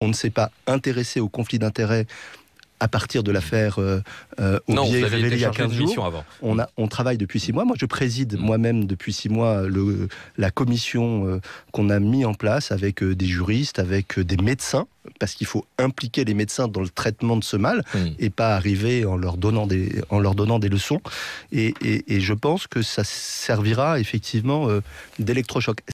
on ne s'est pas intéressé au conflit d'intérêts à partir de l'affaire euh, euh il y a 15 jours. Avant. On, travaille depuis 6 mois. Moi, je préside mm. moi-même depuis 6 mois la commission euh, qu'on a mis en place avec euh, des juristes, avec des médecins, parce qu'il faut impliquer les médecins dans le traitement de ce mal mm. et pas arriver en leur donnant des, en leur donnant des leçons. Et, et je pense que ça servira effectivement d'électrochoc.